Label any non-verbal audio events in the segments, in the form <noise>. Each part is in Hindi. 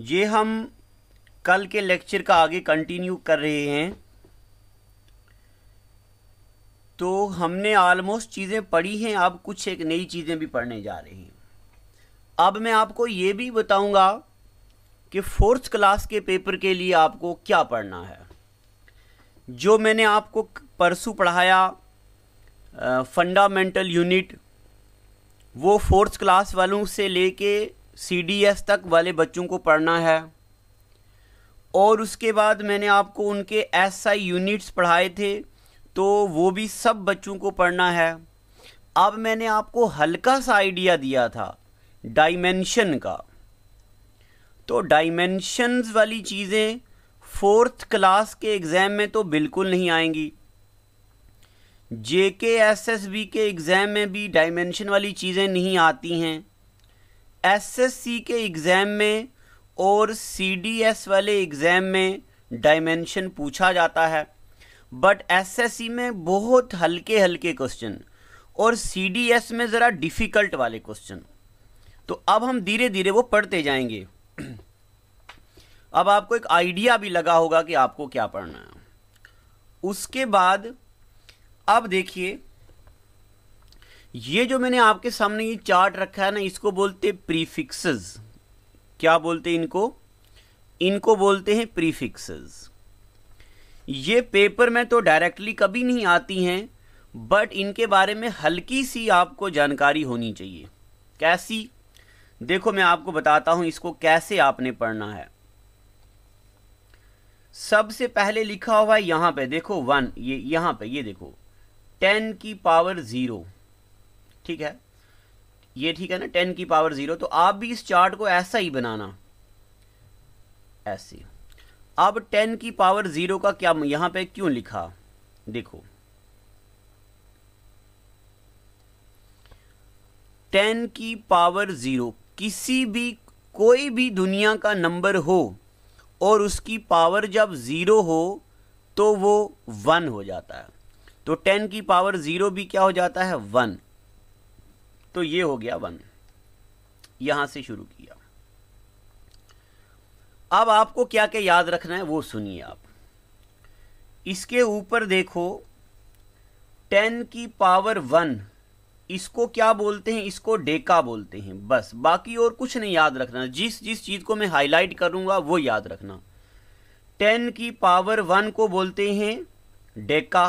ये हम कल के लेक्चर का आगे कंटिन्यू कर रहे हैं तो हमने ऑलमोस्ट चीज़ें पढ़ी हैं अब कुछ एक नई चीज़ें भी पढ़ने जा रही हैं अब मैं आपको ये भी बताऊंगा कि फोर्थ क्लास के पेपर के लिए आपको क्या पढ़ना है जो मैंने आपको परसों पढ़ाया फंडामेंटल यूनिट वो फोर्थ क्लास वालों से लेके सीडीएस तक वाले बच्चों को पढ़ना है और उसके बाद मैंने आपको उनके एसआई यूनिट्स पढ़ाए थे तो वो भी सब बच्चों को पढ़ना है अब मैंने आपको हल्का सा आइडिया दिया था डाइमेंशन का तो डाइमेंशंस वाली चीज़ें फोर्थ क्लास के एग्ज़ाम में तो बिल्कुल नहीं आएंगी J K S S B के एग्ज़ाम में भी डायमेंशन वाली चीज़ें नहीं आती हैं एसएससी के एग्ज़ाम में और सीडीएस वाले एग्ज़ाम में डायमेंशन पूछा जाता है बट एसएससी में बहुत हल्के हल्के क्वेश्चन और सीडीएस में ज़रा डिफ़िकल्ट वाले क्वेश्चन तो अब हम धीरे धीरे वो पढ़ते जाएंगे अब आपको एक आइडिया भी लगा होगा कि आपको क्या पढ़ना है उसके बाद अब देखिए ये जो मैंने आपके सामने ये चार्ट रखा है ना इसको बोलते हैं प्रीफिक्सेस क्या बोलते हैं इनको इनको बोलते हैं प्रीफिक्सेस ये पेपर में तो डायरेक्टली कभी नहीं आती हैं बट इनके बारे में हल्की सी आपको जानकारी होनी चाहिए कैसी देखो मैं आपको बताता हूं इसको कैसे आपने पढ़ना है सबसे पहले लिखा हुआ है यहां पे देखो वन ये यहां पे ये देखो टेन की पावर ज़ीरो ठीक है ये ठीक है ना टेन की पावर जीरो तो आप भी इस चार्ट को ऐसा ही बनाना ऐसे अब टेन की पावर जीरो का क्या यहां पे क्यों लिखा देखो टेन की पावर जीरो किसी भी कोई भी दुनिया का नंबर हो और उसकी पावर जब ज़ीरो हो तो वो वन हो जाता है तो टेन की पावर ज़ीरो भी क्या हो जाता है वन तो ये हो गया वन यहां से शुरू किया अब आपको क्या क्या याद रखना है वो सुनिए आप इसके ऊपर देखो टेन की पावर वन इसको क्या बोलते हैं इसको डेका बोलते हैं बस बाकी और कुछ नहीं याद रखना जिस जिस चीज़ को मैं हाईलाइट करूंगा वो याद रखना टेन की पावर वन को बोलते हैं डेका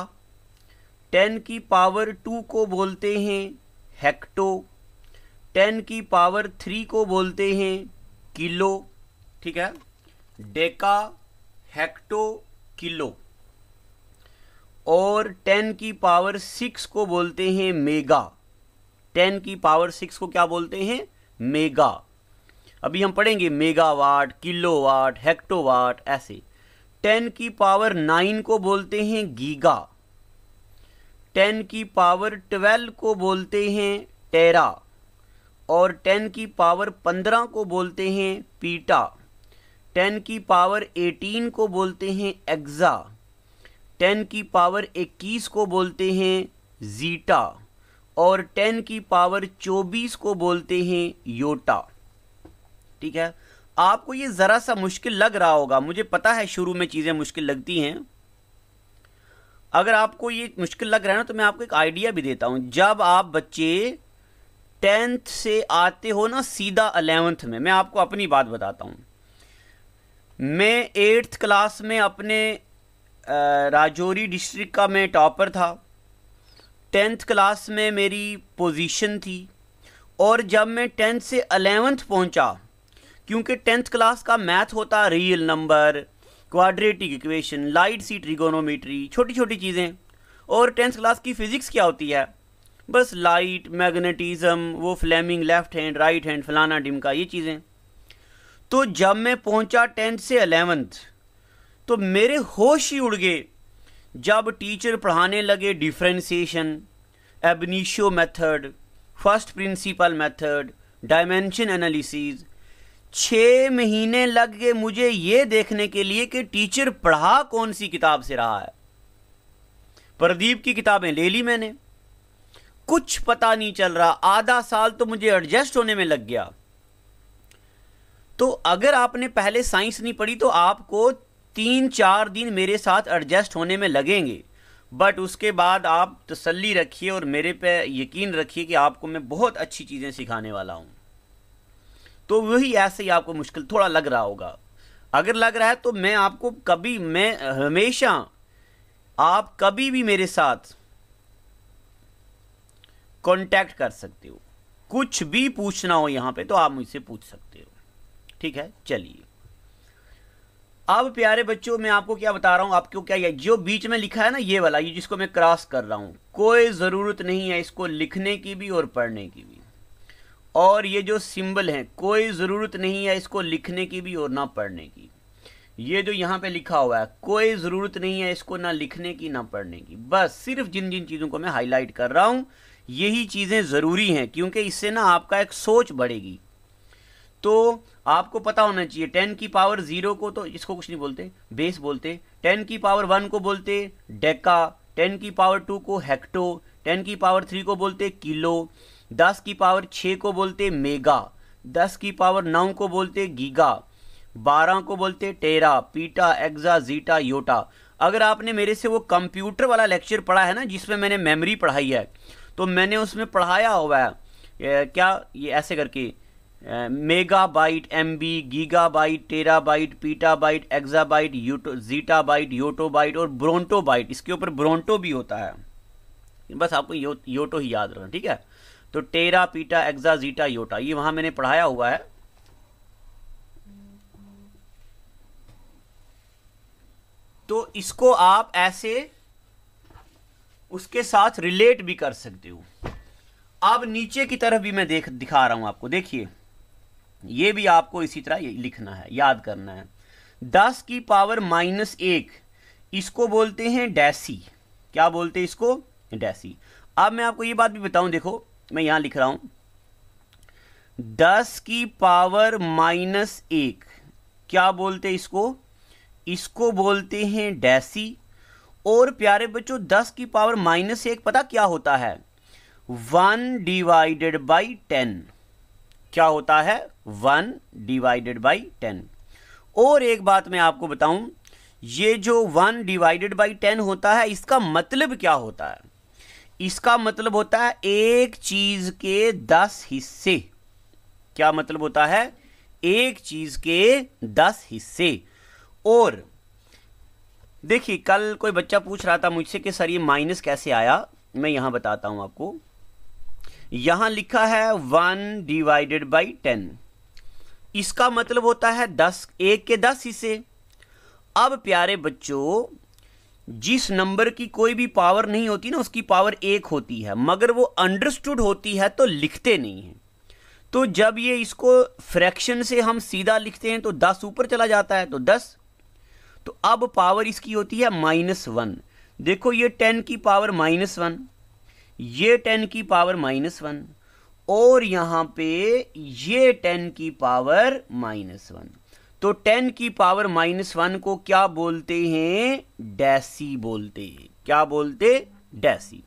टेन की पावर टू को बोलते हैं हेक्टो टेन की पावर थ्री को बोलते हैं किलो ठीक है डेका हेक्टो किलो और टेन की पावर सिक्स को बोलते हैं मेगा टेन की पावर सिक्स को क्या बोलते हैं मेगा अभी हम पढ़ेंगे मेगावाट किलोवाट हेक्टोवाट ऐसे टेन की पावर नाइन को बोलते हैं गीगा टेन की पावर ट्वेल्व को बोलते हैं टेरा और टेन की पावर पंद्रह को बोलते हैं पीटा टेन की पावर एटीन को बोलते हैं एग्ज़ा टेन की पावर इक्कीस को बोलते हैं जीटा और टेन की पावर चौबीस को बोलते हैं योटा ठीक है आपको ये ज़रा सा मुश्किल लग रहा होगा मुझे पता है शुरू में चीज़ें मुश्किल लगती हैं अगर आपको ये मुश्किल लग रहा है ना तो मैं आपको एक आइडिया भी देता हूँ जब आप बच्चे टेंथ से आते हो ना सीधा अलेवेंथ में मैं आपको अपनी बात बताता हूँ मैं एट्थ क्लास में अपने राजौरी डिस्ट्रिक्ट का मैं टॉपर था टेंथ क्लास में मेरी पोजीशन थी और जब मैं टेंथ से अलेवेंथ पहुंचा क्योंकि टेंथ क्लास का मैथ होता real number quadratic equation light सी ट्रिगोनोमेट्री छोटी छोटी चीज़ें और टेंथ क्लास की फिज़िक्स क्या होती है बस लाइट मैग्नेटिज्म वो Fleming left hand right hand फलाना डिमका ये चीज़ें तो जब मैं पहुंचा टेंथ से अलेवेंथ तो मेरे होश ही उड़ गए जब टीचर पढ़ाने लगे डिफ्रेंसीशन एबनीशो method first principle method dimension analysis छः महीने लग गए मुझे ये देखने के लिए कि टीचर पढ़ा कौन सी किताब से रहा है प्रदीप की किताबें ले ली मैंने कुछ पता नहीं चल रहा आधा साल तो मुझे एडजस्ट होने में लग गया तो अगर आपने पहले साइंस नहीं पढ़ी तो आपको तीन चार दिन मेरे साथ एडजस्ट होने में लगेंगे बट उसके बाद आप तसल्ली रखिए और मेरे पे यकीन रखिए कि आपको मैं बहुत अच्छी चीज़ें सिखाने वाला हूँ तो वही ऐसे ही आपको मुश्किल थोड़ा लग रहा होगा अगर लग रहा है तो मैं आपको कभी मैं हमेशा आप कभी भी मेरे साथ कांटेक्ट कर सकते हो कुछ भी पूछना हो यहां पे तो आप मुझसे पूछ सकते हो ठीक है चलिए अब प्यारे बच्चों मैं आपको क्या बता रहा हूं आपको क्या ये जो बीच में लिखा है ना ये वाला ये जिसको मैं क्रॉस कर रहा हूं कोई ज़रूरत नहीं है इसको लिखने की भी और पढ़ने की भी और ये जो सिंबल है कोई ज़रूरत नहीं है इसको लिखने की भी और ना पढ़ने की ये जो यहाँ पे लिखा हुआ है कोई ज़रूरत नहीं है इसको ना लिखने की ना पढ़ने की बस सिर्फ जिन जिन चीज़ों को मैं हाईलाइट कर रहा हूँ यही चीज़ें ज़रूरी हैं क्योंकि इससे ना आपका एक सोच बढ़ेगी तो आपको पता होना चाहिए टेन की पावर ज़ीरो को तो इसको कुछ नहीं बोलते बेस बोलते टेन की पावर वन को बोलते डेका टेन की पावर टू को हेक्टो टेन की पावर थ्री को बोलते किलो दस की पावर छः को बोलते मेगा दस की पावर नौ को बोलते गीगा बारह को बोलते टेरा पीटा एक्जा जीटा योटा अगर आपने मेरे से वो कंप्यूटर वाला लेक्चर पढ़ा है ना जिसमें मैंने मेमोरी पढ़ाई है तो मैंने उसमें पढ़ाया हुआ है ए, क्या ये ऐसे करके mega byte M B giga byte tera byte peta byte exa byte यूटो जीटा बाइट योटो बाइट और ब्रोंटो बाइट इसके ऊपर ब्रोंटो भी होता है बस आपको यो, योटो ही याद रखना ठीक है तो टेरा पीटा एक्सा जीटा योटा ये वहां मैंने पढ़ाया हुआ है तो इसको आप ऐसे उसके साथ रिलेट भी कर सकते हो अब नीचे की तरफ भी मैं देख दिखा रहा हूं आपको देखिए ये भी आपको इसी तरह लिखना है याद करना है दस की पावर माइनस एक इसको बोलते हैं डैसी क्या बोलते हैं इसको डैसी अब मैं आपको ये बात भी बताऊं देखो मैं यहां लिख रहा हूं दस की पावर माइनस एक क्या बोलते हैं इसको इसको बोलते हैं डेसी और प्यारे बच्चों दस की पावर माइनस एक पता क्या होता है वन डिवाइडेड बाई टेन क्या होता है वन डिवाइडेड बाई टेन और एक बात मैं आपको बताऊं ये जो वन डिवाइडेड बाई टेन होता है इसका मतलब क्या होता है इसका मतलब होता है एक चीज के दस हिस्से क्या मतलब होता है एक चीज के दस हिस्से और देखिए कल कोई बच्चा पूछ रहा था मुझसे कि सर ये माइनस कैसे आया मैं यहां बताता हूं आपको यहां लिखा है वन डिवाइडेड बाई टेन इसका मतलब होता है दस एक के दस हिस्से अब प्यारे बच्चों जिस नंबर की कोई भी पावर नहीं होती ना उसकी पावर एक होती है मगर वो अंडरस्टूड होती है तो लिखते नहीं हैं तो जब ये इसको फ्रैक्शन से हम सीधा लिखते हैं तो दस ऊपर चला जाता है तो दस तो अब पावर इसकी होती है माइनस वन देखो ये टेन की पावर माइनस वन ये टेन की पावर माइनस वन और यहाँ पे ये टेन की पावर माइनस वन तो टेन की पावर माइनस वन को क्या बोलते हैं डेसी बोलते हैं क्या बोलते डेसी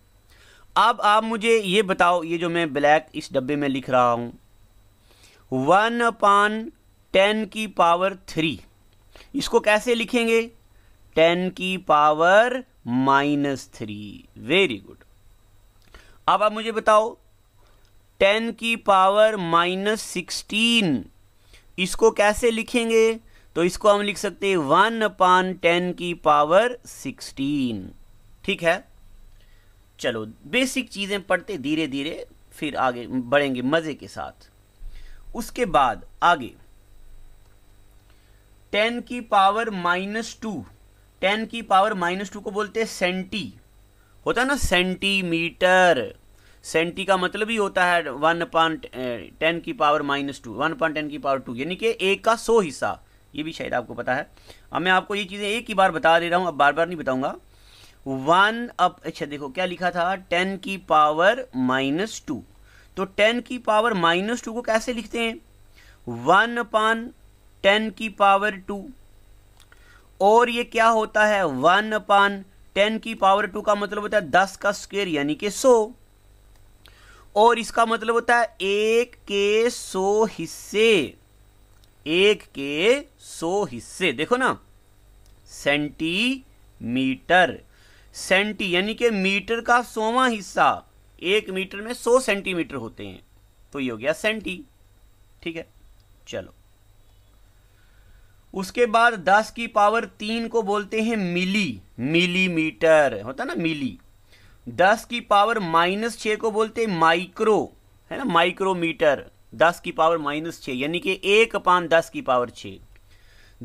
अब आप मुझे ये बताओ ये जो मैं ब्लैक इस डब्बे में लिख रहा हूं वन अपान टेन की पावर थ्री इसको कैसे लिखेंगे टेन की power minus three very good अब आप मुझे बताओ टेन की पावर माइनस सिक्सटीन इसको कैसे लिखेंगे तो इसको हम लिख सकते हैं वन अपान टेन की पावर सिक्सटीन ठीक है चलो बेसिक चीज़ें पढ़ते धीरे धीरे फिर आगे बढ़ेंगे मज़े के साथ उसके बाद आगे टेन की पावर माइनस टू टेन की पावर माइनस टू को बोलते हैं सेंटी होता है ना सेंटीमीटर सेंटी का मतलब ही होता है वन पॉइंट टेन की power minus two one point ten की पावर टू यानी कि एक का सौ हिस्सा ये भी शायद आपको पता है अब मैं आपको ये चीज़ें एक ही बार बता दे रहा हूँ अब बार बार नहीं बताऊँगा वन अब अच्छा देखो क्या लिखा था टेन की पावर माइनस टू तो टेन की पावर माइनस टू को कैसे लिखते हैं वन अपान टेन की पावर टू और ये क्या होता है वन अपान टेन की पावर टू का मतलब होता है दस का स्क्वेयर यानी कि सौ और इसका मतलब होता है एक के सो हिस्से एक के सो हिस्से देखो ना सेंटीमीटर सेंटी यानी कि मीटर का सोवा हिस्सा एक मीटर में सौ सेंटीमीटर होते हैं तो ये हो गया सेंटी ठीक है चलो उसके बाद दस की पावर तीन को बोलते हैं मिली मिलीमीटर होता ना मिली दस की पावर माइनस छ को बोलते हैं माइक्रो है ना माइक्रोमीटर दस की पावर माइनस छ यानी कि एक अपान दस की पावर छ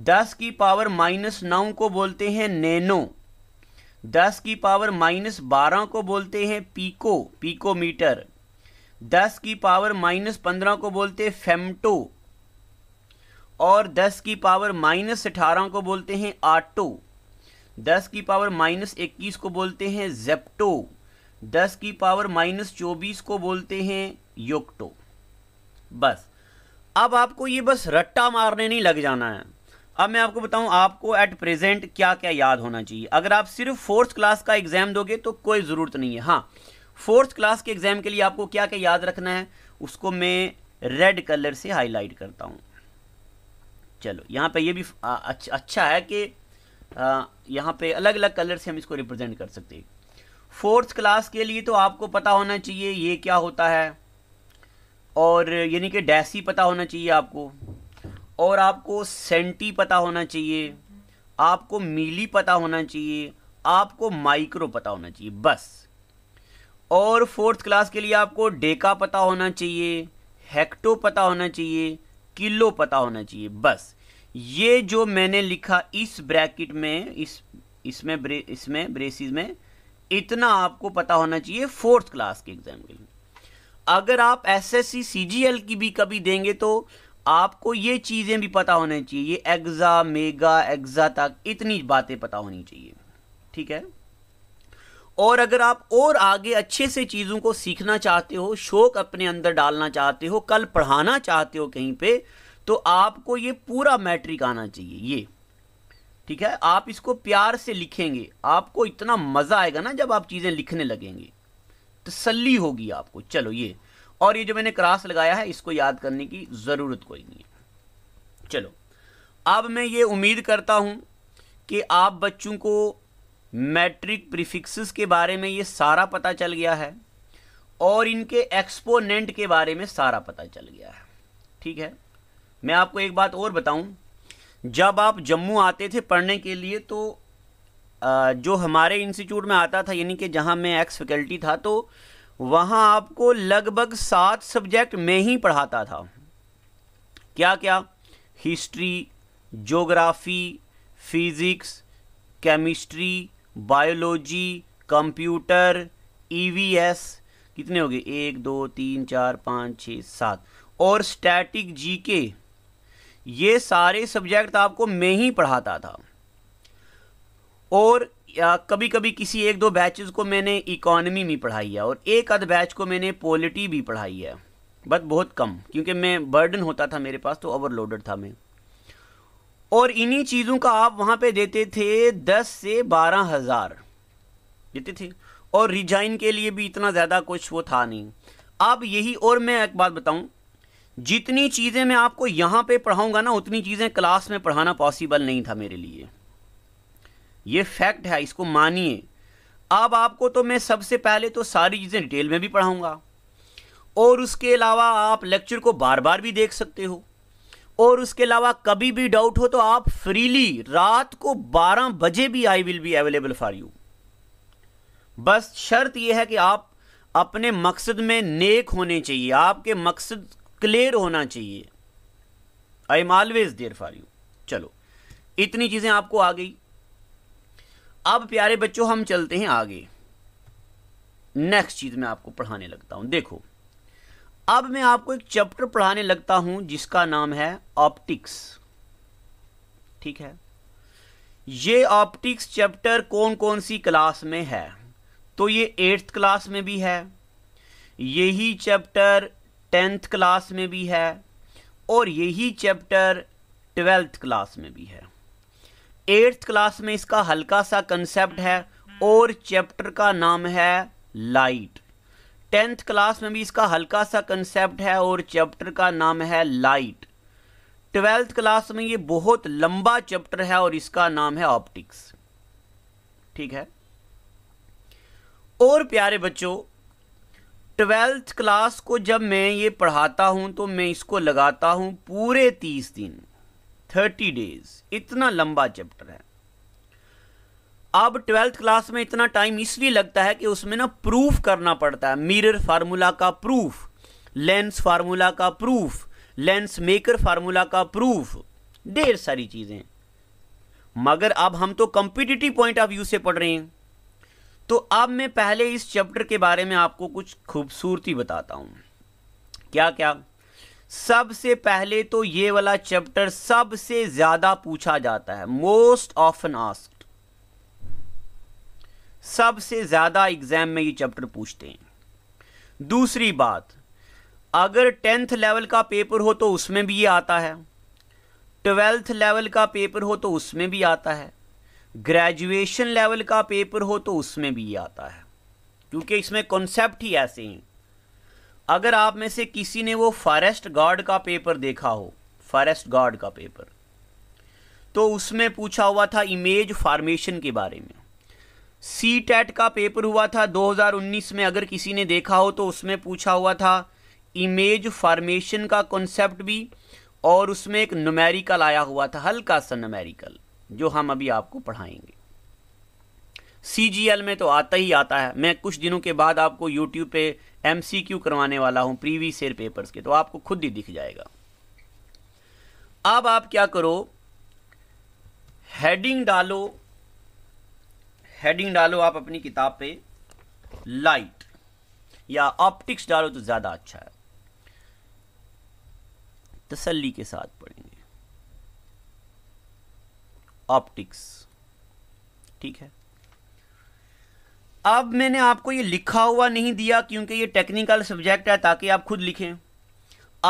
दस की पावर माइनस नौ को बोलते हैं नैनो दस की पावर माइनस बारह को बोलते हैं पीको पीकोमीटर दस की पावर माइनस पंद्रह को बोलते हैं फेमटो और दस की पावर माइनस अठारह को बोलते हैं आटो दस की पावर माइनस इक्कीस को बोलते हैं जेप्टो दस की पावर माइनस चौबीस को बोलते हैं योक्टो बस अब आपको ये बस रट्टा मारने नहीं लग जाना है अब मैं आपको बताऊं आपको एट प्रेजेंट क्या क्या याद होना चाहिए अगर आप सिर्फ फोर्थ क्लास का एग्जाम दोगे तो कोई ज़रूरत नहीं है हाँ फोर्थ क्लास के एग्जाम के लिए आपको क्या क्या याद रखना है उसको मैं रेड कलर से हाईलाइट करता हूँ चलो यहाँ पे ये भी अच्छा है कि यहाँ पे अलग अलग कलर से हम इसको रिप्रेजेंट कर सकते हैं फोर्थ क्लास के लिए तो आपको पता होना चाहिए ये क्या होता है और यानी कि डैसी पता होना चाहिए आपको और आपको सेंटी पता होना चाहिए आपको मीली पता होना चाहिए आपको माइक्रो पता होना चाहिए बस और फोर्थ क्लास के लिए आपको डेका पता होना चाहिए हेक्टो पता होना चाहिए किलो पता होना चाहिए बस ये जो मैंने लिखा इस ब्रैकेट में इस इसमें ब्रे, इसमें ब्रेसिस में इतना आपको पता होना चाहिए फोर्थ क्लास के एग्जाम के लिए अगर आप एस एस की भी कभी देंगे तो आपको ये चीज़ें भी पता होनी चाहिए ये एग्ज़ा मेगा एग्ज़ा तक इतनी बातें पता होनी चाहिए ठीक है और अगर आप और आगे अच्छे से चीज़ों को सीखना चाहते हो शौक अपने अंदर डालना चाहते हो कल पढ़ाना चाहते हो कहीं पर तो आपको ये पूरा मैट्रिक आना चाहिए ये ठीक है आप इसको प्यार से लिखेंगे आपको इतना मज़ा आएगा ना जब आप चीज़ें लिखने लगेंगे तसली होगी आपको चलो ये और ये जो मैंने क्रास लगाया है इसको याद करने की ज़रूरत कोई नहीं है चलो अब मैं ये उम्मीद करता हूँ कि आप बच्चों को मैट्रिक प्रीफिक्सेस के बारे में ये सारा पता चल गया है और इनके एक्सपोनेंट के बारे में सारा पता चल गया है ठीक है मैं आपको एक बात और बताऊं जब आप जम्मू आते थे पढ़ने के लिए तो जो हमारे इंस्टीट्यूट में आता था यानी कि जहां मैं एक्स फैकल्टी था तो वहां आपको लगभग सात सब्जेक्ट में ही पढ़ाता था क्या क्या history geography physics chemistry biology computer EVS e कितने हो गए एक दो तीन चार पाँच छः सात और स्टैटिक जीके ये सारे सब्जेक्ट आपको मैं ही पढ़ाता था और या कभी कभी किसी एक दो बैचेस को मैंने इकोनॉमी भी पढ़ाई है और एक आध बैच को मैंने पॉलिटी भी पढ़ाई है बट बहुत कम क्योंकि मैं बर्डन होता था मेरे पास तो ओवरलोडेड था मैं और इन्हीं चीज़ों का आप वहाँ पे देते थे दस से बारह हज़ार देते थे और रिजाइन के लिए भी इतना ज़्यादा कुछ वो था नहीं अब यही और मैं एक बात बताऊँ जितनी चीज़ें मैं आपको यहाँ पे पढ़ाऊँगा ना उतनी चीज़ें क्लास में पढ़ाना पॉसिबल नहीं था मेरे लिए ये फैक्ट है इसको मानिए अब आपको तो मैं सबसे पहले तो सारी चीज़ें डिटेल में भी पढ़ाऊँगा और उसके अलावा आप लेक्चर को बार बार भी देख सकते हो और उसके अलावा कभी भी डाउट हो तो आप फ्रीली रात को 12 बजे भी I will be available for you बस शर्त यह है कि आप अपने मकसद में नेक होने चाहिए आपके मकसद क्लियर होना चाहिए I am always there for you चलो इतनी चीज़ें आपको आ गई अब प्यारे बच्चों हम चलते हैं आगे नेक्स्ट चीज़ मैं आपको पढ़ाने लगता हूं देखो अब मैं आपको एक चैप्टर पढ़ाने लगता हूं जिसका नाम है ऑप्टिक्स ठीक है ये ऑप्टिक्स चैप्टर कौन कौन सी क्लास में है तो ये एट्थ क्लास में भी है यही चैप्टर टेंथ क्लास में भी है और यही चैप्टर ट्वेल्थ क्लास में भी है एट्थ क्लास में इसका हल्का सा कंसेप्ट है और चैप्टर का नाम है लाइट टेंथ क्लास में भी इसका हल्का सा कंसेप्ट है और चैप्टर का नाम है लाइट ट्वेल्थ क्लास में ये बहुत लंबा चैप्टर है और इसका नाम है ऑप्टिक्स ठीक है और प्यारे बच्चों ट्वेल्थ क्लास को जब मैं ये पढ़ाता हूँ तो मैं इसको लगाता हूँ पूरे तीस दिन थर्टी डेज इतना लंबा चैप्टर है अब ट्वेल्थ क्लास में इतना टाइम इसलिए लगता है कि उसमें ना प्रूफ करना पड़ता है मिरर फार्मूला का प्रूफ लेंस फार्मूला का प्रूफ लेंस मेकर फार्मूला का प्रूफ ढेर सारी चीज़ें मगर अब हम तो कॉम्पिटिटिव पॉइंट ऑफ व्यू से पढ़ रहे हैं तो अब मैं पहले इस चैप्टर के बारे में आपको कुछ खूबसूरती बताता हूँ क्या क्या सबसे पहले तो ये वाला चैप्टर सबसे ज़्यादा पूछा जाता है मोस्ट ऑफन आस्ड सबसे ज़्यादा एग्ज़ाम में ये चैप्टर पूछते हैं दूसरी बात अगर टेंथ लेवल का पेपर हो तो उसमें भी ये आता है ट्वेल्थ लेवल का पेपर हो तो उसमें भी आता है ग्रेजुएशन लेवल का पेपर हो तो उसमें भी ये आता है क्योंकि इसमें कॉन्सेप्ट ही ऐसे हैं अगर आप में से किसी ने वो फॉरेस्ट गार्ड का पेपर देखा हो फॉरेस्ट गार्ड का पेपर तो उसमें पूछा हुआ था इमेज फॉर्मेशन के बारे में सी टेट का पेपर हुआ था 2019 में अगर किसी ने देखा हो तो उसमें पूछा हुआ था इमेज फार्मेशन का कॉन्सेप्ट भी और उसमें एक नुमेरिकल आया हुआ था हल्का सा नुमेरिकल जो हम अभी आपको पढ़ाएंगे सी में तो आता ही आता है मैं कुछ दिनों के बाद आपको यूट्यूब पे एम करवाने वाला हूं प्रीवी ईयर पेपर्स के तो आपको खुद ही दिख जाएगा अब आप क्या करो हेडिंग डालो हेडिंग डालो आप अपनी किताब पे लाइट या ऑप्टिक्स डालो तो ज़्यादा अच्छा है तसल्ली के साथ पढ़ें ऑप्टिक्स ठीक है अब मैंने आपको ये लिखा हुआ नहीं दिया क्योंकि ये टेक्निकल सब्जेक्ट है ताकि आप खुद लिखें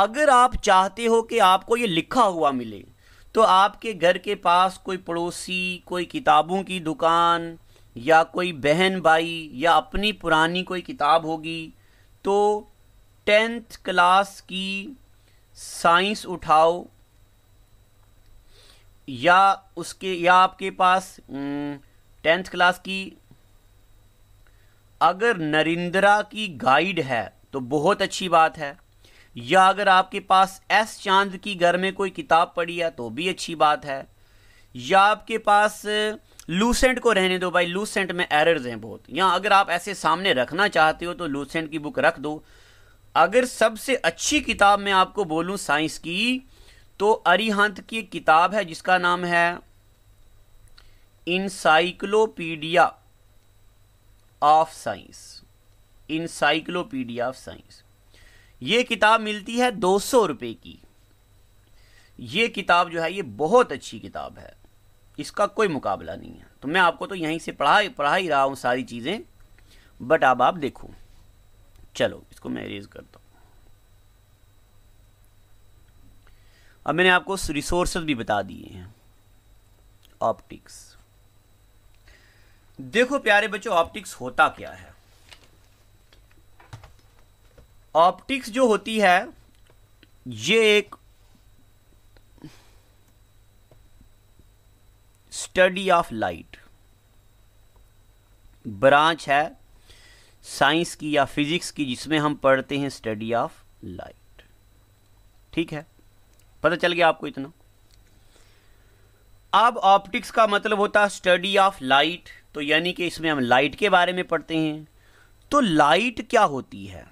अगर आप चाहते हो कि आपको ये लिखा हुआ मिले तो आपके घर के पास कोई पड़ोसी कोई किताबों की दुकान या कोई बहन भाई या अपनी पुरानी कोई किताब होगी तो टेंथ क्लास की साइंस उठाओ या उसके या आपके पास टेंथ क्लास की अगर नरिंद्रा की गाइड है तो बहुत अच्छी बात है या अगर आपके पास एस चांद की घर में कोई किताब पड़ी है तो भी अच्छी बात है या आपके पास लूसेंट को रहने दो भाई लूसेंट में एरर्स हैं बहुत या अगर आप ऐसे सामने रखना चाहते हो तो लूसेंट की बुक रख दो अगर सबसे अच्छी किताब मैं आपको बोलूं साइंस की तो अरिहंत की एक किताब है जिसका नाम है encyclopedia of science encyclopedia of science ये किताब मिलती है दो सौ की ये किताब जो है ये बहुत अच्छी किताब है इसका कोई मुकाबला नहीं है तो मैं आपको तो यहीं से पढ़ा पढ़ा ही रहा हूँ सारी चीज़ें बट अब आप देखो चलो इसको मैं रेज करता हूँ अब मैंने आपको रिसोर्सेज भी बता दिए हैं ऑप्टिक्स देखो प्यारे बच्चों ऑप्टिक्स होता क्या है ऑप्टिक्स जो होती है ये एक स्टडी ऑफ लाइट ब्रांच है साइंस की या फिजिक्स की जिसमें हम पढ़ते हैं स्टडी ऑफ लाइट ठीक है पता चल गया आपको इतना अब ऑप्टिक्स का मतलब होता है स्टडी ऑफ लाइट तो यानी कि इसमें हम लाइट के बारे में पढ़ते हैं तो लाइट क्या होती है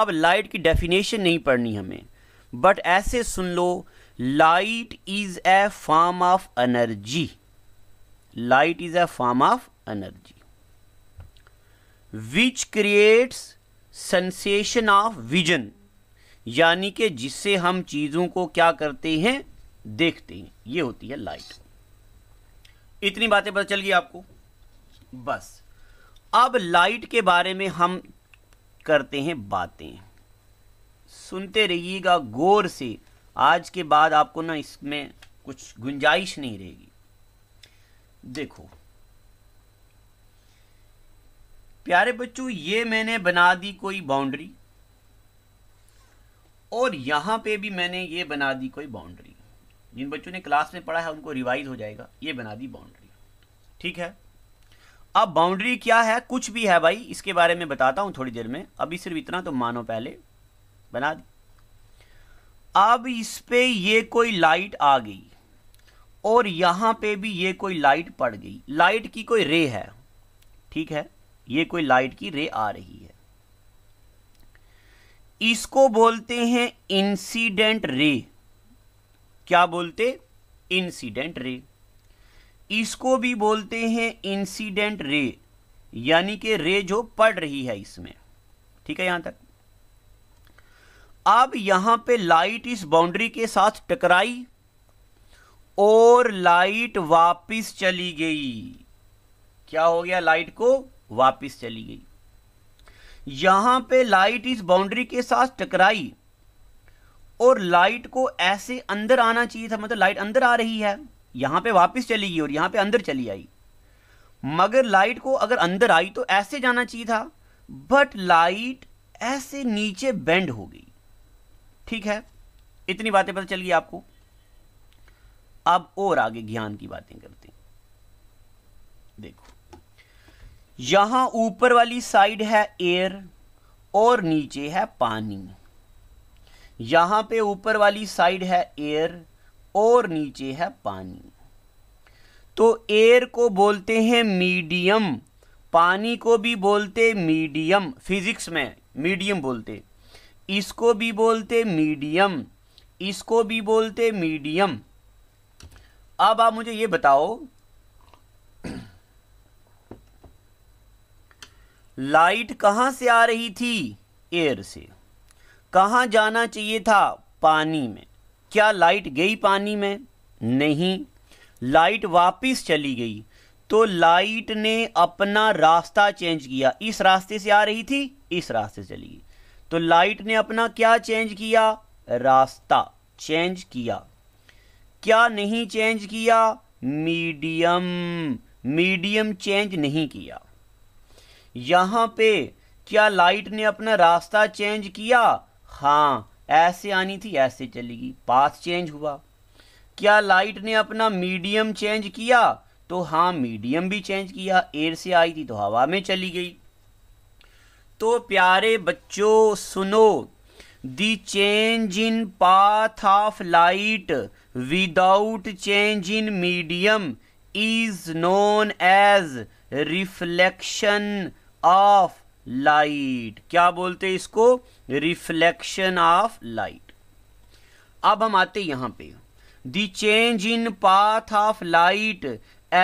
अब लाइट की डेफिनेशन नहीं पढ़नी हमें बट ऐसे सुन लो light is a form of energy light is a form of energy which creates sensation of vision यानी कि जिससे हम चीज़ों को क्या करते हैं देखते हैं ये होती है लाइट इतनी बातें पता चल गई आपको बस अब लाइट के बारे में हम करते हैं बातें सुनते रहिएगा गौर से आज के बाद आपको ना इसमें कुछ गुंजाइश नहीं रहेगी देखो प्यारे बच्चों ये मैंने बना दी कोई बाउंड्री और यहाँ पे भी मैंने ये बना दी कोई बाउंड्री जिन बच्चों ने क्लास में पढ़ा है उनको रिवाइज हो जाएगा ये बना दी बाउंड्री ठीक है अब बाउंड्री क्या है कुछ भी है भाई इसके बारे में बताता हूँ थोड़ी देर में अभी सिर्फ इतना तो मानो पहले बना दी अब इस पर यह कोई लाइट आ गई और यहाँ पे भी ये कोई लाइट पड़ गई लाइट की कोई रे है ठीक है ये कोई लाइट की रे आ रही है इसको बोलते हैं इंसिडेंट रे क्या बोलते इंसिडेंट रे इसको भी बोलते हैं इंसिडेंट रे यानी कि रे जो पड़ रही है इसमें ठीक है यहां तक अब यहां पे लाइट इस बाउंड्री के साथ टकराई और लाइट वापस चली गई क्या हो गया लाइट को वापस चली गई यहां पे लाइट इस बाउंड्री के साथ टकराई और लाइट को ऐसे अंदर आना चाहिए था मतलब लाइट अंदर आ रही है यहां पे वापस चली गई और यहां पे अंदर चली आई मगर लाइट को अगर अंदर आई तो ऐसे जाना चाहिए था बट लाइट ऐसे नीचे बेंड हो गई ठीक है इतनी बातें पता चल गई आपको अब और आगे ज्ञान की बातें करते हैं देखो यहाँ ऊपर वाली साइड है एयर और नीचे है पानी यहाँ पे ऊपर वाली साइड है एयर और नीचे है पानी तो एयर को बोलते हैं मीडियम पानी को भी बोलते मीडियम फिजिक्स में मीडियम बोलते इसको भी बोलते मीडियम इसको भी बोलते मीडियम अब आप मुझे ये बताओ लाइट कहाँ से आ रही थी एयर से कहाँ जाना चाहिए था पानी में क्या लाइट गई पानी में नहीं लाइट वापस चली गई तो लाइट ने अपना रास्ता चेंज किया इस रास्ते से आ रही थी इस रास्ते से चली गई तो लाइट ने अपना क्या चेंज किया रास्ता चेंज किया क्या नहीं चेंज किया मीडियम मीडियम चेंज नहीं किया यहाँ पे क्या लाइट ने अपना रास्ता चेंज किया हाँ ऐसे आनी थी ऐसे चलेगी पाथ चेंज हुआ क्या लाइट ने अपना मीडियम चेंज किया तो हाँ मीडियम भी चेंज किया एयर से आई थी तो हवा में चली गई तो प्यारे बच्चों सुनो the change in path of light without change in medium is known as reflection of light क्या बोलते हैं इसको रिफ्लेक्शन ऑफ लाइट अब हम आते यहां पे the change in path of light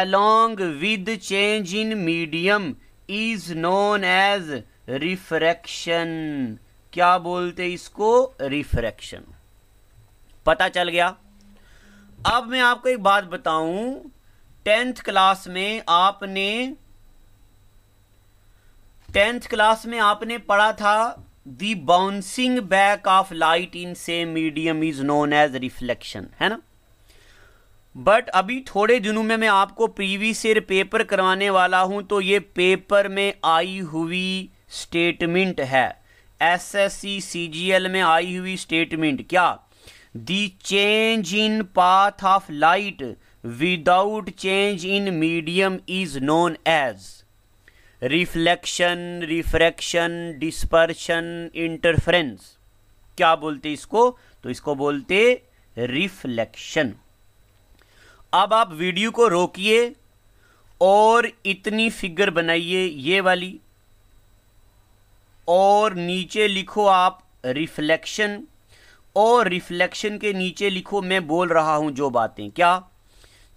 along with change in medium is known as refraction क्या बोलते इसको रिफ्रैक्शन पता चल गया अब मैं आपको एक बात बताऊं टेंथ क्लास में आपने टेंथ क्लास में आपने पढ़ा था the bouncing back of light in same medium is known as reflection है ना बट अभी थोड़े दिनों में मैं आपको पीवी से पेपर करवाने वाला हूं तो ये पेपर में आई हुई स्टेटमेंट है एसएससी सीजीएल में आई हुई स्टेटमेंट क्या the change in path of light without change in medium is known as reflection refraction dispersion interference क्या बोलते इसको तो इसको बोलते रिफ्लेक्शन अब आप वीडियो को रोकिए और इतनी फिगर बनाइए ये वाली और नीचे लिखो आप रिफ्लेक्शन और रिफ्लेक्शन के नीचे लिखो मैं बोल रहा हूं जो बातें क्या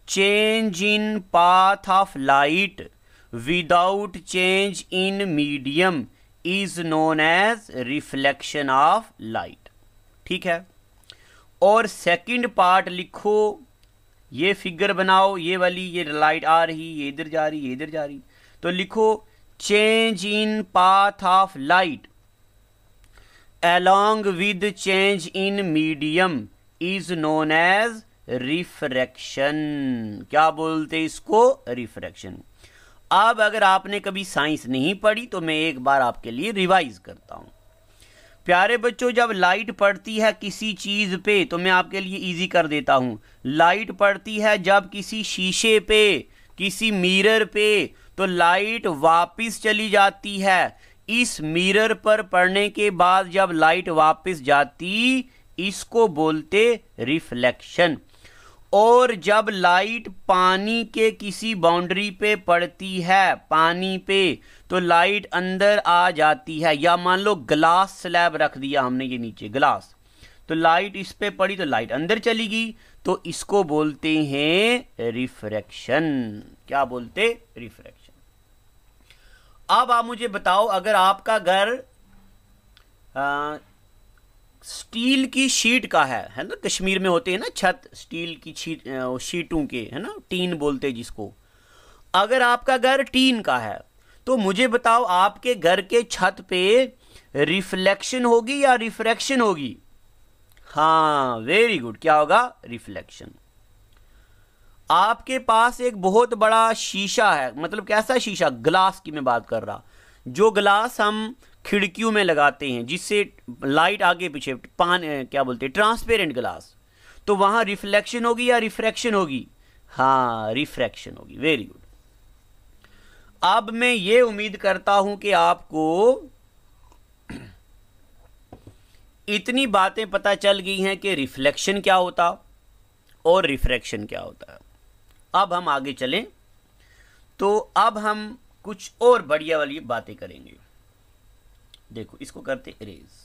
change in path of light without change in medium is known as reflection of light ठीक है और सेकेंड पार्ट लिखो ये फिगर बनाओ ये वाली ये लाइट आ रही ये इधर जा रही ये इधर जा रही तो लिखो change in path of light along with change in medium is known as refraction क्या बोलते इसको रिफ्रैक्शन अब अगर आपने कभी साइंस नहीं पढ़ी तो मैं एक बार आपके लिए रिवाइज करता हूँ प्यारे बच्चों जब लाइट पड़ती है किसी चीज़ पे तो मैं आपके लिए इजी कर देता हूँ लाइट पड़ती है जब किसी शीशे पे किसी मिरर पे तो लाइट वापस चली जाती है इस मिरर पर पड़ने के बाद जब लाइट वापस जाती इसको बोलते रिफ्लेक्शन और जब लाइट पानी के किसी बाउंड्री पे पड़ती है पानी पे तो लाइट अंदर आ जाती है या मान लो ग्लास स्लैब रख दिया हमने ये नीचे ग्लास तो लाइट इस पे पड़ी तो लाइट अंदर चली गई तो इसको बोलते हैं रिफ्रैक्शन क्या बोलते रिफ्रैक्शन अब आप मुझे बताओ अगर आपका घर स्टील की शीट का है है ना कश्मीर में होते हैं ना छत स्टील की शीट शीटों के है ना टीन बोलते जिसको अगर आपका घर टीन का है तो मुझे बताओ आपके घर के छत पे रिफ्लेक्शन होगी या रिफ्रैक्शन होगी हाँ वेरी गुड क्या होगा रिफ्लेक्शन आपके पास एक बहुत बड़ा शीशा है मतलब कैसा शीशा ग्लास की मैं बात कर रहा जो ग्लास हम खिड़कियों में लगाते हैं जिससे लाइट आगे पीछे पान क्या बोलते हैं ट्रांसपेरेंट ग्लास तो वहां रिफ्लेक्शन होगी या रिफ्रैक्शन होगी हाँ रिफ्रैक्शन होगी वेरी गुड अब मैं ये उम्मीद करता हूं कि आपको इतनी बातें पता चल गई हैं कि रिफ्लेक्शन क्या होता और रिफ्रैक्शन क्या होता है अब हम आगे चलें तो अब हम कुछ और बढ़िया वाली बातें करेंगे देखो इसको करते इरेज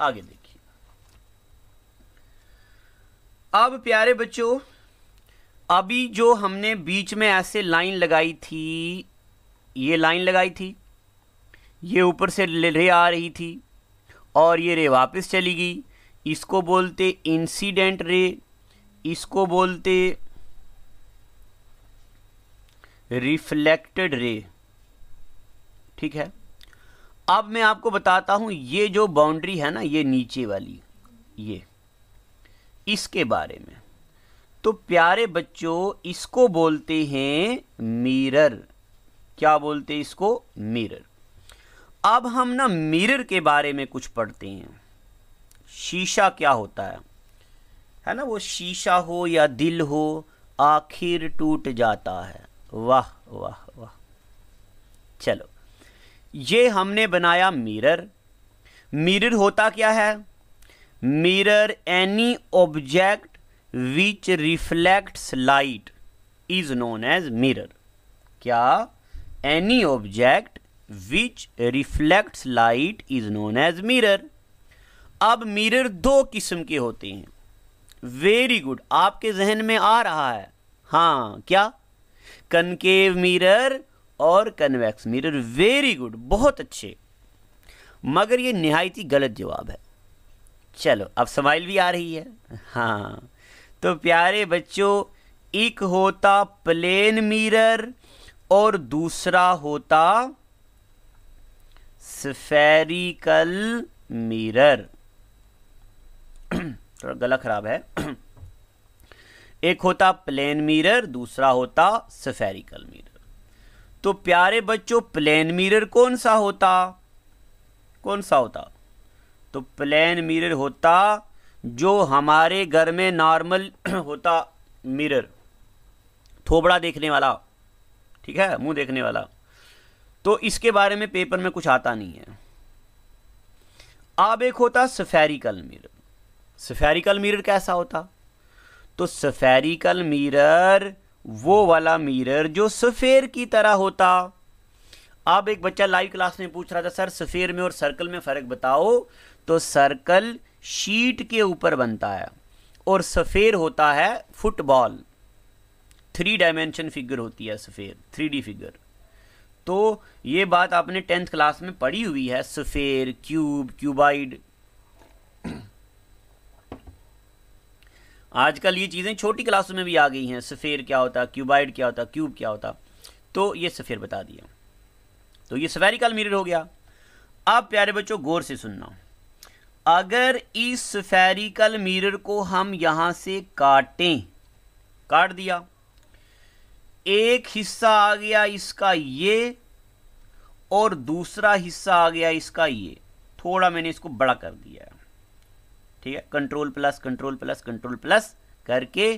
आगे देखिए अब प्यारे बच्चों अभी जो हमने बीच में ऐसे लाइन लगाई थी ये लाइन लगाई थी ये ऊपर से रे आ रही थी और ये रे वापस चली गई इसको बोलते इंसिडेंट रे इसको बोलते रिफ्लेक्टेड रे ठीक है अब मैं आपको बताता हूं ये जो बाउंड्री है ना ये नीचे वाली ये इसके बारे में तो प्यारे बच्चों इसको बोलते हैं मिरर क्या बोलते हैं इसको मिरर अब हम ना मिरर के बारे में कुछ पढ़ते हैं शीशा क्या होता है है ना वो शीशा हो या दिल हो आखिर टूट जाता है वाह वाह वाह चलो ये हमने बनाया मिरर मिरर होता क्या है mirror any object which reflects light is known as mirror क्या any object which reflects light is known as mirror अब मिरर दो किस्म के होते हैं वेरी गुड आपके जहन में आ रहा है हाँ क्या कनकेव मिरर और कन्वैक्स मिरर वेरी गुड बहुत अच्छे मगर ये नहायती गलत जवाब है चलो अब स्माइल भी आ रही है हाँ तो प्यारे बच्चों एक होता प्लेन मिरर और दूसरा होता स्फेरिकल मिरर <clears throat> थोड़ा गला खराब है <clears throat> एक होता प्लेन मिरर दूसरा होता स्फेरिकल मिरर तो प्यारे बच्चों प्लेन मिरर कौन सा होता कौन सा होता तो प्लेन मिरर होता जो हमारे घर में नॉर्मल <clears throat> होता मिरर थोबड़ा देखने वाला ठीक है मुंह देखने वाला तो इसके बारे में पेपर में कुछ आता नहीं है अब एक होता सफेरिकल मिरर सफेरिकल मिरर कैसा होता तो सफेरिकल मिरर वो वाला मिरर जो सफ़ेर की तरह होता अब एक बच्चा लाइव क्लास में पूछ रहा था सर सफ़ेर में और सर्कल में फ़र्क बताओ तो सर्कल शीट के ऊपर बनता है और सफ़ेर होता है फुटबॉल थ्री डायमेंशन फिगर होती है सफ़ेर थ्री डी फिगर तो ये बात आपने टेंथ क्लास में पढ़ी हुई है सफ़ेर क्यूब क्यूबाइड आजकल ये चीज़ें छोटी क्लासों में भी आ गई हैं सफ़ेर क्या होता क्यूबाइड क्या होता क्यूब क्या होता तो ये सफ़ेर बता दिया तो ये सफेरिकल मिरर हो गया अब प्यारे बच्चों गौर से सुनना अगर इस सफेरिकल मिरर को हम यहाँ से काटें काट दिया एक हिस्सा आ गया इसका ये और दूसरा हिस्सा आ गया इसका ये थोड़ा मैंने इसको बड़ा कर दिया है ठीक है control plus control plus control plus करके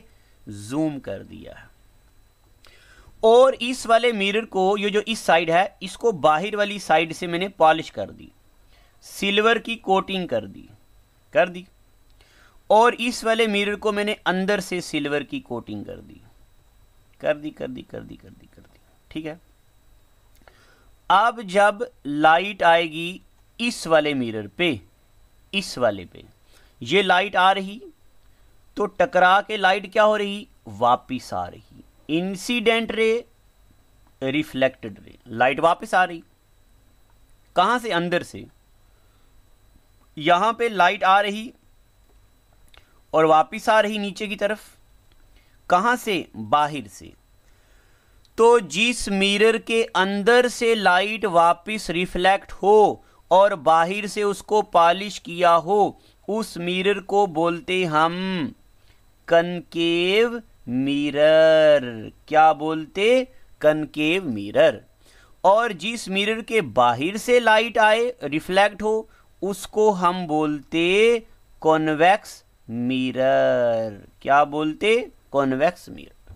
जूम कर दिया और इस वाले मिरर को ये जो इस साइड है इसको बाहर वाली साइड से मैंने पॉलिश कर दी सिल्वर की कोटिंग कर दी कर दी और इस वाले मिरर को मैंने अंदर से सिल्वर की कोटिंग कर दी कर दी कर दी कर दी कर दी कर दी ठीक है अब जब लाइट आएगी इस वाले मिरर पे इस वाले पे ये लाइट आ रही तो टकरा के लाइट क्या हो रही वापिस आ रही incident ray reflected ray light वापिस आ रही कहां से अंदर से यहां पे लाइट आ रही और वापिस आ रही नीचे की तरफ कहां से बाहर से तो जिस मिरर के अंदर से लाइट वापस रिफ्लेक्ट हो और बाहर से उसको पॉलिश किया हो उस मिरर को बोलते हम कनकेव मिरर क्या बोलते कनकेव मिरर और जिस मिरर के बाहर से लाइट आए रिफ्लेक्ट हो उसको हम बोलते कॉन्वेक्स मिरर क्या बोलते कॉन्वेक्स मिरर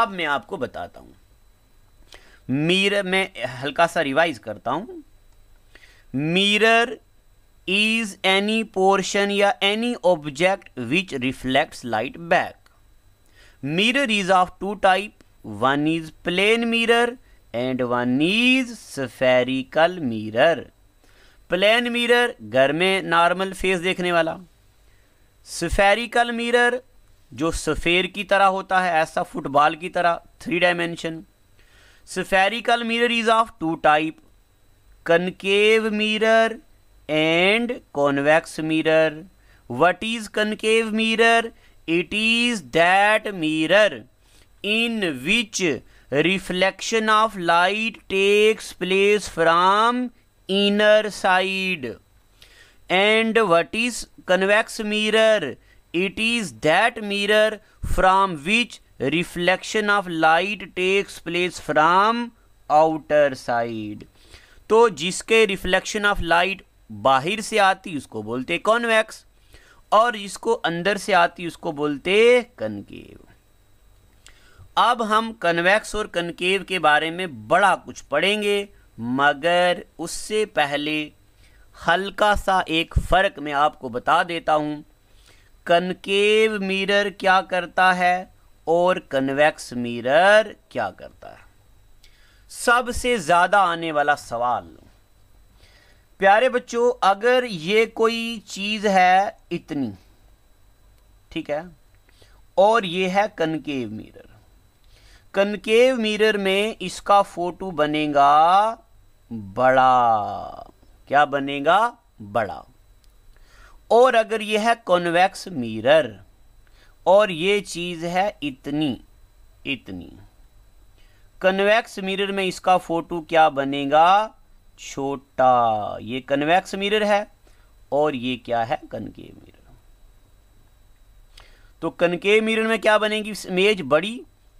अब मैं आपको बताता हूं मिरर में हल्का सा रिवाइज करता हूं मिरर इज एनी पोर्शन या any object which reflects light back mirror is of two type one is plane mirror and one is spherical mirror plane mirror घर में नॉर्मल फेस देखने वाला सफेरिकल मिरर जो सफ़ेर की तरह होता है ऐसा फुटबॉल की तरह three dimension spherical mirror is of two type concave mirror and convex mirror what is concave mirror it is that mirror in which reflection of light takes place from inner side and what is convex mirror it is that mirror from which reflection of light takes place from outer side तो जिसके रिफ्लेक्शन ऑफ लाइट बाहर से आती उसको बोलते कॉन्वेक्स और जिसको अंदर से आती उसको बोलते कनकेव अब हम कन्वैक्स और कनकेव के बारे में बड़ा कुछ पढ़ेंगे मगर उससे पहले हल्का सा एक फ़र्क मैं आपको बता देता हूँ कनकेव मिरर क्या करता है और कन्वैक्स मिरर क्या करता है सबसे ज़्यादा आने वाला सवाल प्यारे बच्चों अगर ये कोई चीज़ है इतनी ठीक है और ये है कनकेव मिरर कनकेव मिरर में इसका फोटो बनेगा बड़ा क्या बनेगा बड़ा और अगर यह है कॉन्वेक्स मिरर और ये चीज़ है इतनी इतनी कन्वेक्स मिरर में इसका फोटो क्या बनेगा छोटा ये कन्वेक्स मिरर है और ये क्या है कनकेव मिरर तो कनके मिरर में क्या बनेगी इमेज बड़ी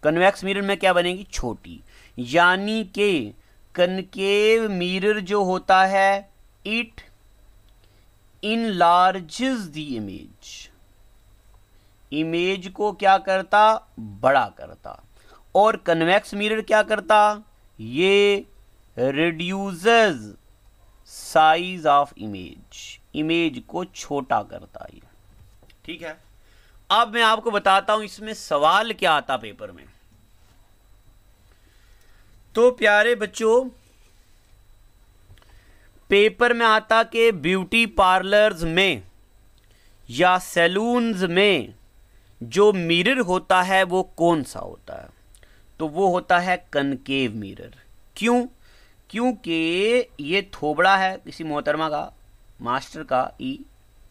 कन्वेक्स मिरर में क्या बनेगी छोटी यानी के कनकेव मिरर जो होता है it enlarge the image image को क्या करता बड़ा करता और कन्वेक्स मिरर क्या करता ये reduces size of image image को छोटा करता है ठीक है अब मैं आपको बताता हूं इसमें सवाल क्या आता पेपर में तो प्यारे बच्चों पेपर में आता कि ब्यूटी पार्लर्स में या सैलून्स में जो मिरर होता है वो कौन सा होता है तो वो होता है कनकेव मिरर क्यों क्योंकि ये थोबड़ा है किसी मोहतरमा का मास्टर का ई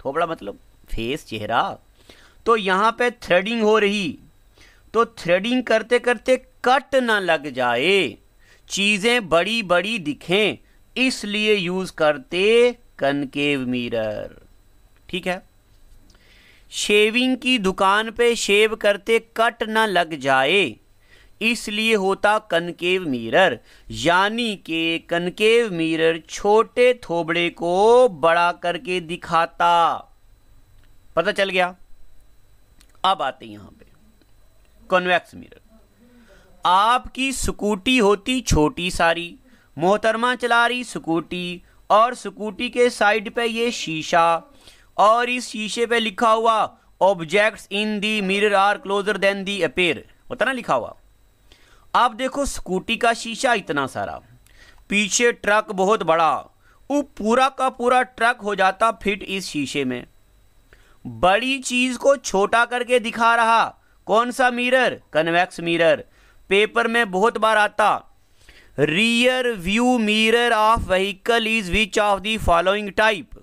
थोबड़ा मतलब फेस चेहरा तो यहाँ पे थ्रेडिंग हो रही तो थ्रेडिंग करते करते कट ना लग जाए चीज़ें बड़ी बड़ी दिखें इसलिए यूज़ करते कनकेव मिरर ठीक है शेविंग की दुकान पे शेव करते कट ना लग जाए इसलिए होता कनकेव मिरर यानी के कनकेव मिरर छोटे थोबड़े को बड़ा करके दिखाता पता चल गया अब आते यहां पे कॉन्वेक्स मिरर आपकी स्कूटी होती छोटी सारी मोहतरमा चला रही स्कूटी और स्कूटी के साइड पे ये शीशा और इस शीशे पे लिखा हुआ objects in the mirror are closer than they appear होता ना लिखा हुआ आप देखो स्कूटी का शीशा इतना सारा पीछे ट्रक बहुत बड़ा वो पूरा का पूरा ट्रक हो जाता फिट इस शीशे में बड़ी चीज़ को छोटा करके दिखा रहा कौन सा मिरर कन्वेक्स मिरर पेपर में बहुत बार आता rear view mirror of vehicle is which of the following type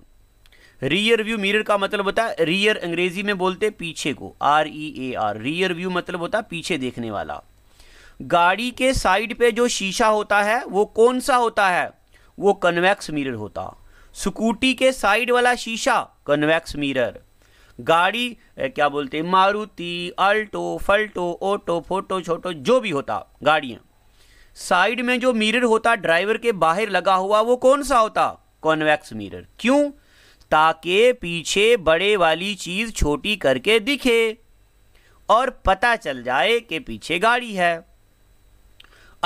rear view mirror का मतलब होता है रियर अंग्रेजी में बोलते पीछे को R E A R rear view मतलब होता पीछे देखने वाला गाड़ी के साइड पे जो शीशा होता है वो कौन सा होता है वो कन्वेक्स मिरर होता स्कूटी के साइड वाला शीशा कन्वेक्स मिरर गाड़ी क्या बोलते हैं मारुति अल्टो फल्टो ऑटो फोटो छोटो जो भी होता गाड़ियाँ साइड में जो मिरर होता ड्राइवर के बाहर लगा हुआ वो कौन सा होता कॉन्वेक्स मिरर क्यों ताकि पीछे बड़े वाली चीज़ छोटी करके दिखे और पता चल जाए कि पीछे गाड़ी है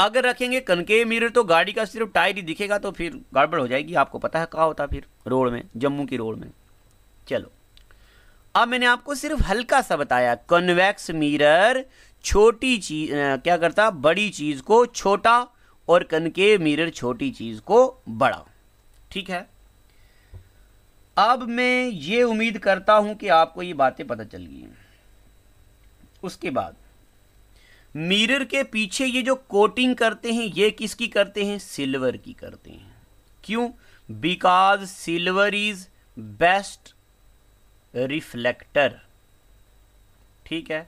अगर रखेंगे कनके मिरर तो गाड़ी का सिर्फ टायर ही दिखेगा तो फिर गड़बड़ हो जाएगी आपको पता है कहाँ होता फिर रोड में जम्मू की रोड में चलो अब मैंने आपको सिर्फ हल्का सा बताया कन्वेक्स मिरर छोटी चीज क्या करता बड़ी चीज़ को छोटा और कनके मिरर छोटी चीज़ को बड़ा ठीक है अब मैं ये उम्मीद करता हूं कि आपको ये बातें पता चल गई उसके बाद मिरर के पीछे ये जो कोटिंग करते हैं ये किसकी करते हैं सिल्वर की करते हैं क्यों because silver is best reflector ठीक है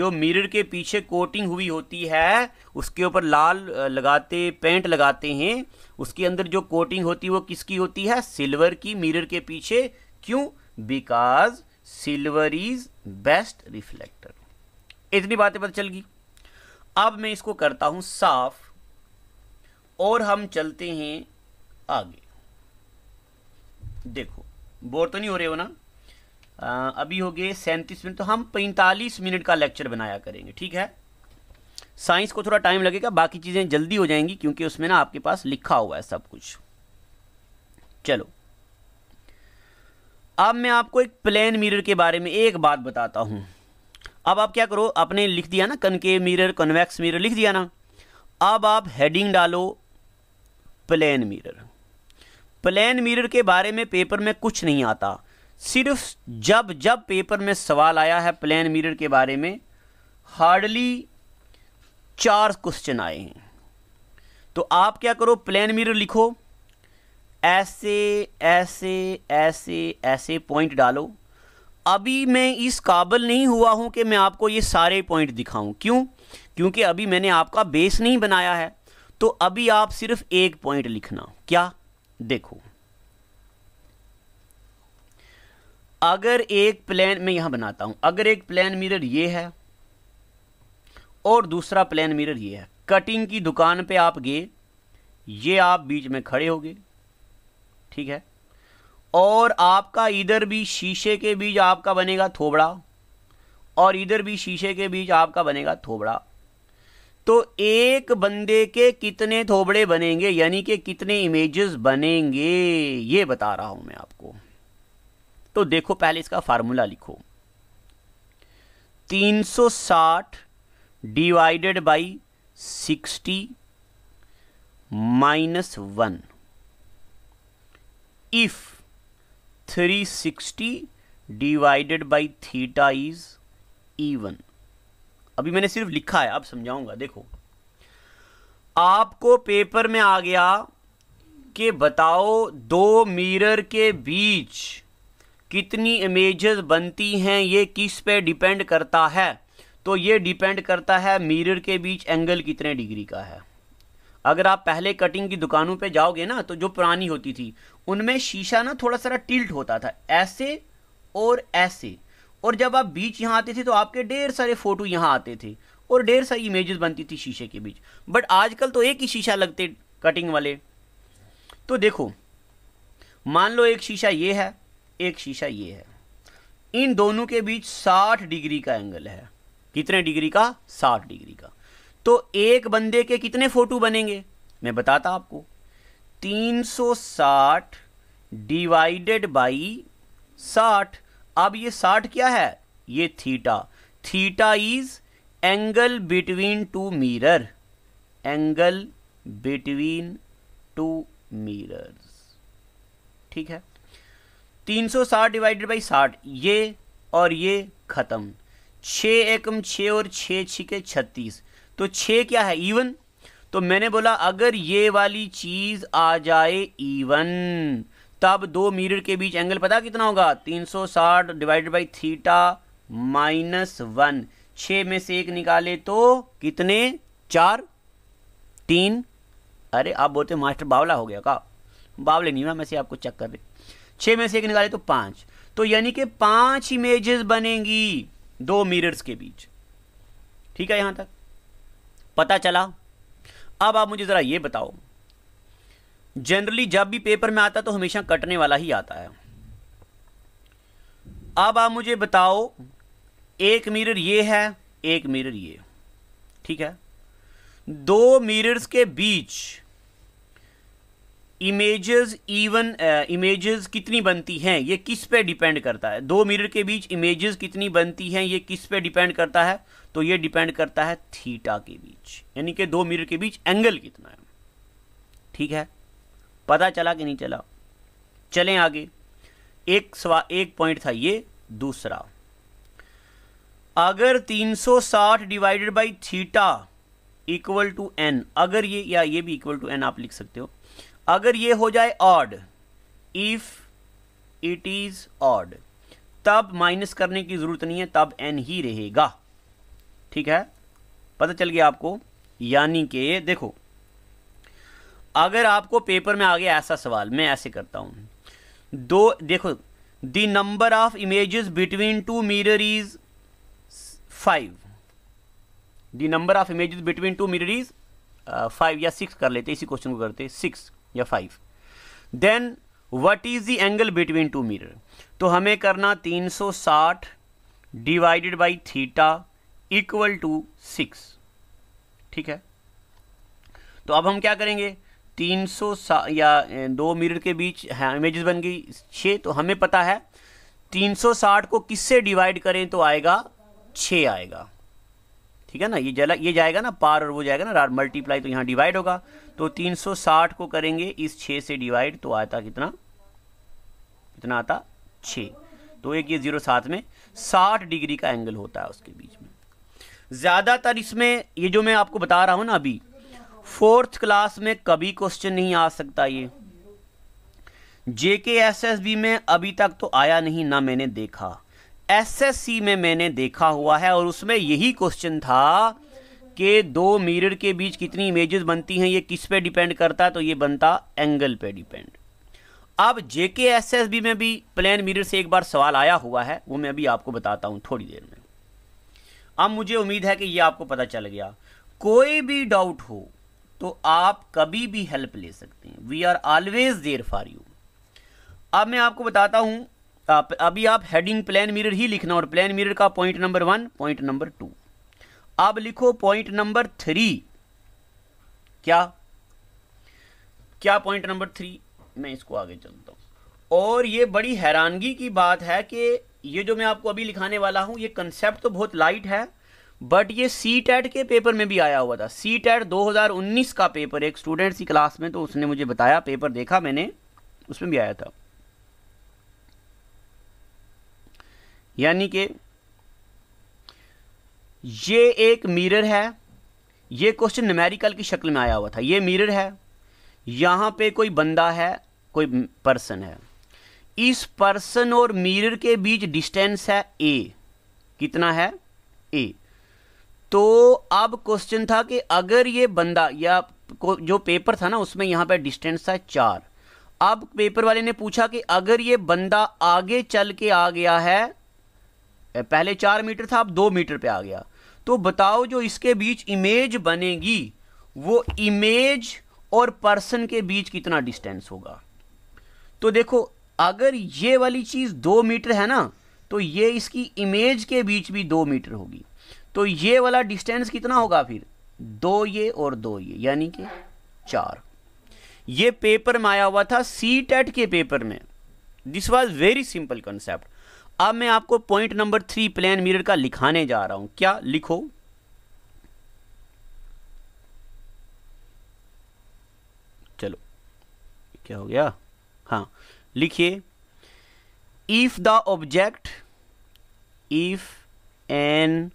जो मिरर के पीछे कोटिंग हुई होती है उसके ऊपर लाल लगाते पेंट लगाते हैं उसके अंदर जो कोटिंग होती है वो किसकी होती है सिल्वर की मिरर के पीछे क्यों because silver is best reflector इतनी बातें पता चल गई अब मैं इसको करता हूं साफ और हम चलते हैं आगे देखो बोर तो नहीं हो रहे हो ना आ, अभी हो गए सैंतीस मिनट तो हम पैंतालीस मिनट का लेक्चर बनाया करेंगे ठीक है साइंस को थोड़ा टाइम लगेगा बाकी चीज़ें जल्दी हो जाएंगी क्योंकि उसमें ना आपके पास लिखा हुआ है सब कुछ चलो अब मैं आपको एक प्लेन मिरर के बारे में एक बात बताता हूं अब आप क्या करो आपने लिख दिया ना कनके मिरर कन्वेक्स मिरर लिख दिया ना अब आप हेडिंग डालो प्लेन मिरर प्लेन मिरर के बारे में पेपर में कुछ नहीं आता सिर्फ जब जब पेपर में सवाल आया है प्लेन मिरर के बारे में हार्डली चार क्वेश्चन आए हैं तो आप क्या करो प्लेन मिरर लिखो ऐसे ऐसे ऐसे ऐसे पॉइंट डालो अभी मैं इस काबिल नहीं हुआ हूं कि मैं आपको ये सारे पॉइंट दिखाऊं क्यों क्योंकि अभी मैंने आपका बेस नहीं बनाया है तो अभी आप सिर्फ एक पॉइंट लिखना क्या देखो अगर एक प्लान मैं यहां बनाता हूं अगर एक प्लान मिरर ये है और दूसरा प्लान मिरर ये है कटिंग की दुकान पे आप गए ये आप बीच में खड़े हो गए ठीक है और आपका इधर भी शीशे के बीच आपका बनेगा थोबड़ा और इधर भी शीशे के बीच आपका बनेगा थोबड़ा तो एक बंदे के कितने थोबड़े बनेंगे यानी कि कितने इमेजेस बनेंगे ये बता रहा हूं मैं आपको तो देखो पहले इसका फार्मूला लिखो 360 divided by 60 minus one if 360 divided by theta is even अभी मैंने सिर्फ लिखा है अब समझाऊंगा देखो आपको पेपर में आ गया कि बताओ दो मिरर के बीच कितनी इमेजेस बनती हैं ये किस पे डिपेंड करता है तो ये डिपेंड करता है मिरर के बीच एंगल कितने डिग्री का है अगर आप पहले कटिंग की दुकानों पे जाओगे ना तो जो पुरानी होती थी उनमें शीशा ना थोड़ा सा टिल्ट होता था ऐसे और ऐसे और जब आप बीच यहाँ आते थे तो आपके ढेर सारे फ़ोटो यहाँ आते थे और ढेर सारी इमेजेस बनती थी शीशे के बीच बट आजकल तो एक ही शीशा लगते कटिंग वाले तो देखो मान लो एक शीशा ये है एक शीशा ये है इन दोनों के बीच 60 डिग्री का एंगल है कितने डिग्री का 60 डिग्री का तो एक बंदे के कितने फ़ोटो बनेंगे मैं बताता आपको 360 डिवाइडेड बाई 60 अब ये 60 क्या है ये theta theta is angle between two mirror angle between two mirrors ठीक है 360 डिवाइडेड बाई 60 ये और ये ख़त्म छ एकम छ और छ छिके छत्तीस तो छः क्या है ईवन तो मैंने बोला अगर ये वाली चीज़ आ जाए ईवन तब दो मिरर के बीच एंगल पता कितना होगा 360 divided by theta minus one छः में से एक निकाले तो कितने चार तीन अरे आप बोलते मास्टर बावला हो गया का बावले नहीं हुआ मैं से आपको चेक कर दे छः में से एक निकाले तो पाँच तो यानी कि पाँच इमेजेस बनेंगी दो मिरर्स के बीच ठीक है यहाँ तक पता चला अब आप मुझे ज़रा ये बताओ जनरली जब भी पेपर में आता तो हमेशा कटने वाला ही आता है अब आप मुझे बताओ एक मिरर ये है एक मिरर ये ठीक है दो मिरर्स के बीच इमेजेस इवन इमेजेस कितनी बनती हैं ये किस पे डिपेंड करता है दो मिरर के बीच इमेजेस कितनी बनती हैं ये किस पे डिपेंड करता है तो ये डिपेंड करता है थीटा के बीच यानी कि दो मिरर के बीच एंगल कितना है ठीक है पता चला कि नहीं चला चलें आगे एक सवा एक पॉइंट था ये दूसरा अगर 360 divided by theta equal to n अगर ये या ये भी इक्वल टू एन आप लिख सकते हो अगर ये हो जाए odd if it is odd तब माइनस करने की जरूरत नहीं है तब एन ही रहेगा ठीक है पता चल गया आपको यानी कि देखो अगर आपको पेपर में आ गया ऐसा सवाल मैं ऐसे करता हूं दो देखो the number of images between two mirror is five the number of images between two mirror is five या सिक्स कर लेते इसी क्वेश्चन को करते सिक्स या five then what is the angle between two mirror तो हमें करना 360 divided by theta equal to six ठीक है तो अब हम क्या करेंगे 300 या दो मीर के बीच है हाँ, इमेजेस बन गई छः तो हमें पता है 360 को किससे डिवाइड करें तो आएगा छः आएगा ठीक है ना ये जला ये जाएगा ना पार और वो जाएगा ना मल्टीप्लाई तो यहाँ डिवाइड होगा तो 360 को करेंगे इस 6 से डिवाइड तो आता कितना कितना आता 6 तो एक ये जीरो साथ में 60 डिग्री का एंगल होता है उसके बीच में ज़्यादातर इसमें ये जो मैं आपको बता रहा हूँ ना अभी फोर्थ क्लास में कभी क्वेश्चन नहीं आ सकता ये जेके एस में अभी तक तो आया नहीं ना मैंने देखा एसएससी में मैंने देखा हुआ है और उसमें यही क्वेश्चन था कि दो मिरर के बीच कितनी इमेजेस बनती हैं ये किस पे डिपेंड करता है तो ये बनता एंगल पे डिपेंड अब जेके एस में भी प्लेन मिरर से एक बार सवाल आया हुआ है वो मैं अभी आपको बताता हूँ थोड़ी देर में अब मुझे उम्मीद है कि ये आपको पता चल गया कोई भी डाउट हो तो आप कभी भी हेल्प ले सकते हैं we are always there for you अब मैं आपको बताता हूँ आप अभी आप हेडिंग प्लान मिरर ही लिखना और प्लान मिरर का point number one point number two अब लिखो पॉइंट नंबर थ्री क्या क्या पॉइंट नंबर थ्री मैं इसको आगे चलता हूं और ये बड़ी हैरानगी की बात है कि ये जो मैं आपको अभी लिखाने वाला हूं ये कंसेप्ट तो बहुत लाइट है बट ये सी टेट के पेपर में भी आया हुआ था सी टेट 2019 का पेपर एक स्टूडेंट सी क्लास में तो उसने मुझे बताया पेपर देखा मैंने उसमें भी आया था यानी कि ये एक मिरर है ये क्वेश्चन न्यूमेरिकल की शक्ल में आया हुआ था ये मिरर है यहाँ पे कोई बंदा है कोई पर्सन है इस पर्सन और मिरर के बीच डिस्टेंस है ए कितना है ए तो अब क्वेश्चन था कि अगर ये बंदा या जो पेपर था ना उसमें यहाँ पे डिस्टेंस था चार अब पेपर वाले ने पूछा कि अगर ये बंदा आगे चल के आ गया है पहले चार मीटर था अब दो मीटर पे आ गया तो बताओ जो इसके बीच इमेज बनेगी वो इमेज और पर्सन के बीच कितना डिस्टेंस होगा तो देखो अगर ये वाली चीज़ दो मीटर है ना तो ये इसकी इमेज के बीच भी दो मीटर होगी तो ये वाला डिस्टेंस कितना होगा फिर दो ये और दो ये यानी कि चार ये पेपर में आया हुआ था सी टेट e के पेपर में this was very simple concept अब मैं आपको point number three plane mirror का लिखाने जा रहा हूं क्या लिखो चलो क्या हो गया हाँ लिखिए if the object if an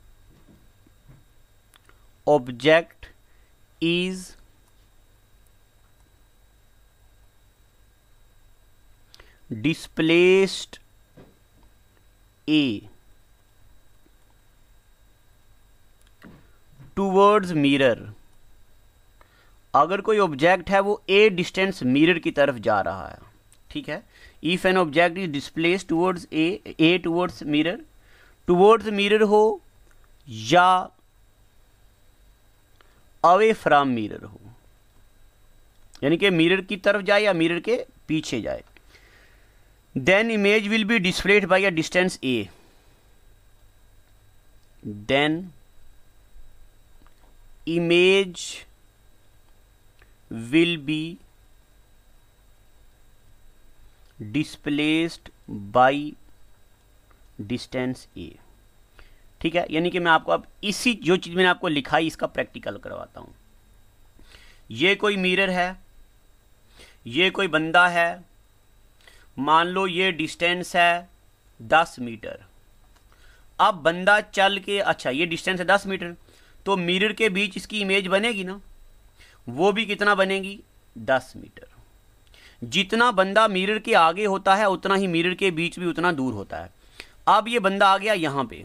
object is displaced a towards mirror अगर कोई ऑब्जेक्ट है वो ए डिस्टेंस मिरर की तरफ जा रहा है ठीक है if an object is displaced towards a a towards mirror towards mirror हो या अवे फ्रॉम मिरर हो यानी कि मिरर की तरफ जाए या मिरर के पीछे जाए then image will be displayed by a distance a then image will be displaced by distance a ठीक है यानी कि मैं आपको अब इसी जो चीज़ मैंने आपको लिखा है इसका प्रैक्टिकल करवाता हूं ये कोई मिरर है ये कोई बंदा है मान लो ये डिस्टेंस है दस मीटर अब बंदा चल के अच्छा ये डिस्टेंस है दस मीटर तो मिरर के बीच इसकी इमेज बनेगी ना वो भी कितना बनेगी दस मीटर जितना बंदा मिरर के आगे होता है उतना ही मिरर के बीच भी उतना दूर होता है अब ये बंदा आ गया यहाँ पे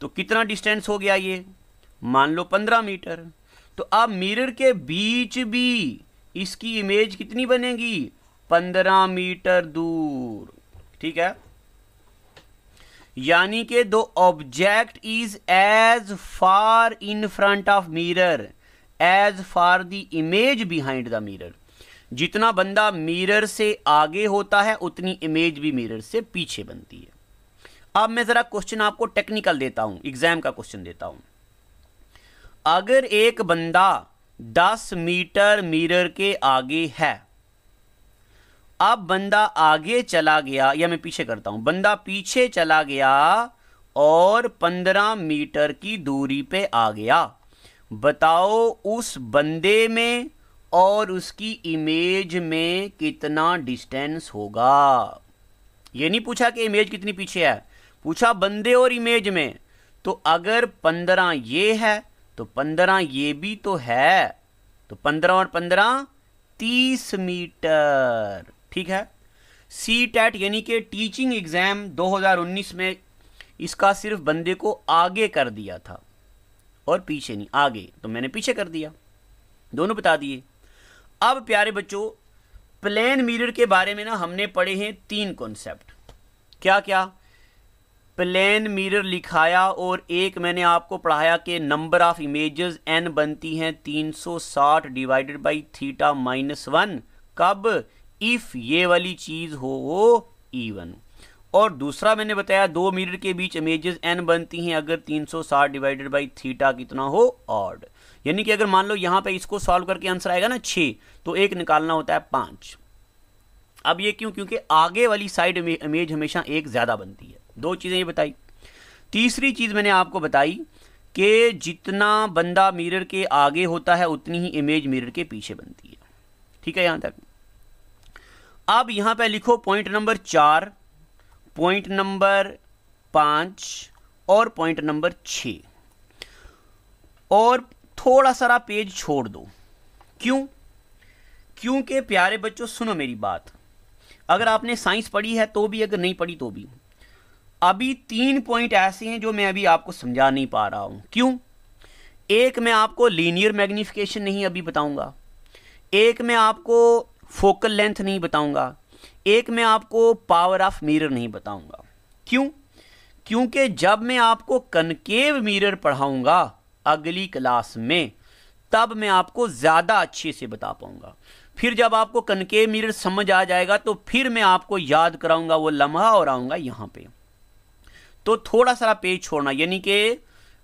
तो कितना डिस्टेंस हो गया ये मान लो पंद्रह मीटर तो अब मिरर के बीच भी इसकी इमेज कितनी बनेगी पंद्रह मीटर दूर ठीक है यानी कि दो object is as far in front of mirror as far the image behind the mirror जितना बंदा मिरर से आगे होता है उतनी इमेज भी मिरर से पीछे बनती है अब मैं ज़रा क्वेश्चन आपको टेक्निकल देता हूं एग्जाम का क्वेश्चन देता हूं अगर एक बंदा 10 मीटर मिरर के आगे है अब बंदा आगे चला गया या मैं पीछे करता हूं बंदा पीछे चला गया और पंद्रह मीटर की दूरी पे आ गया बताओ उस बंदे में और उसकी इमेज में कितना डिस्टेंस होगा ये नहीं पूछा कि इमेज कितनी पीछे है पूछा बंदे और इमेज में तो अगर पंद्रह ये है तो पंद्रह ये भी तो है तो पंद्रह और पंद्रह तीस मीटर ठीक है सी टैट यानी कि टीचिंग एग्ज़ाम 2019 में इसका सिर्फ बंदे को आगे कर दिया था और पीछे नहीं आगे तो मैंने पीछे कर दिया दोनों बता दिए अब प्यारे बच्चों प्लेन मिरर के बारे में ना हमने पढ़े हैं तीन कॉन्सेप्ट क्या क्या प्लेन मिरर लिखाया और एक मैंने आपको पढ़ाया कि नंबर ऑफ इमेजेस एन बनती हैं 360 divided by theta minus one कब इफ़ ये वाली चीज़ हो वो ईवन और दूसरा मैंने बताया दो मीटर के बीच इमेजेस एन बनती हैं अगर 360 डिवाइडेड बाई थीटा कितना हो ऑड यानी कि अगर मान लो यहां पे इसको सॉल्व करके आंसर आएगा ना छे तो एक निकालना होता है पांच अब ये क्यों क्योंकि आगे वाली साइड इमेज हमेशा एक ज़्यादा बनती है दो चीज़ें ये बताई तीसरी चीज़ मैंने आपको बताई कि जितना बंदा मिरर के आगे होता है उतनी ही इमेज मिरर के पीछे बनती है ठीक है यहां तक अब यहाँ पे लिखो पॉइंट नंबर चार पॉइंट नंबर पाँच और पॉइंट नंबर छ और थोड़ा सारा पेज छोड़ दो क्यों क्योंकि प्यारे बच्चों सुनो मेरी बात अगर आपने साइंस पढ़ी है तो भी अगर नहीं पढ़ी तो भी अभी तीन पॉइंट ऐसे हैं जो मैं अभी आपको समझा नहीं पा रहा हूँ क्यों एक मैं आपको लीनियर मैग्निफिकेशन नहीं अभी बताऊँगा एक मैं आपको फोकल लेंथ नहीं बताऊंगा एक मैं आपको पावर ऑफ मिरर नहीं बताऊंगा क्यों क्योंकि जब मैं आपको कनकेव मिरर पढ़ाऊंगा अगली क्लास में तब मैं आपको ज़्यादा अच्छे से बता पाऊंगा फिर जब आपको कनकेव मिरर समझ आ जाएगा तो फिर मैं आपको याद कराऊंगा वो लम्हा और आऊँगा यहाँ पे तो थोड़ा सा पेज छोड़ना यानी कि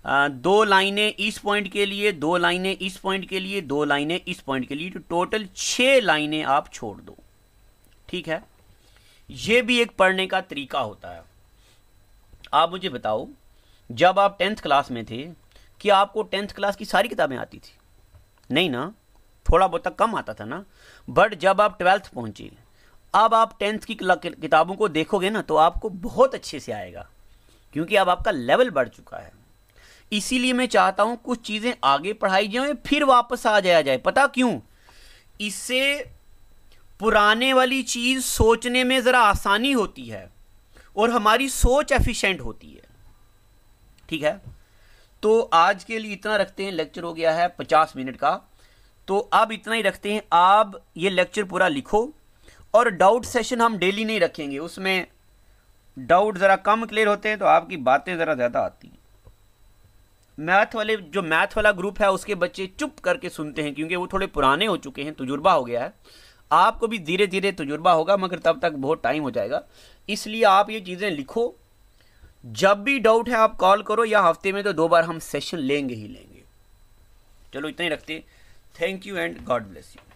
दो लाइनें इस पॉइंट के लिए दो लाइनें इस पॉइंट के लिए दो लाइनें इस पॉइंट के लिए तो टोटल छः लाइनें आप छोड़ दो ठीक है ये भी एक पढ़ने का तरीका होता है आप मुझे बताओ जब आप टेंथ क्लास में थे कि आपको टेंथ क्लास की सारी किताबें आती थी नहीं ना थोड़ा बहुत कम आता था ना बट जब आप ट्वेल्थ पहुंचे अब आप टेंथ की किताबों को देखोगे ना तो आपको बहुत अच्छे से आएगा क्योंकि अब आपका लेवल बढ़ चुका है इसीलिए मैं चाहता हूं कुछ चीज़ें आगे पढ़ाई जाए फिर वापस आ जाया जाए पता क्यों इससे पुराने वाली चीज़ सोचने में ज़रा आसानी होती है और हमारी सोच एफिशिएंट होती है ठीक है तो आज के लिए इतना रखते हैं लेक्चर हो गया है पचास मिनट का तो अब इतना ही रखते हैं आप ये लेक्चर पूरा लिखो और डाउट सेशन हम डेली नहीं रखेंगे उसमें डाउट ज़रा कम क्लियर होते हैं तो आपकी बातें ज़रा ज़्यादा आती हैं मैथ वाले जो मैथ वाला ग्रुप है उसके बच्चे चुप करके सुनते हैं क्योंकि वो थोड़े पुराने हो चुके हैं तजुर्बा हो गया है आपको भी धीरे धीरे तजुर्बा होगा मगर तब तक बहुत टाइम हो जाएगा इसलिए आप ये चीज़ें लिखो जब भी डाउट है आप कॉल करो या हफ्ते में तो दो बार हम सेशन लेंगे ही लेंगे चलो इतना ही रखते thank you and God bless you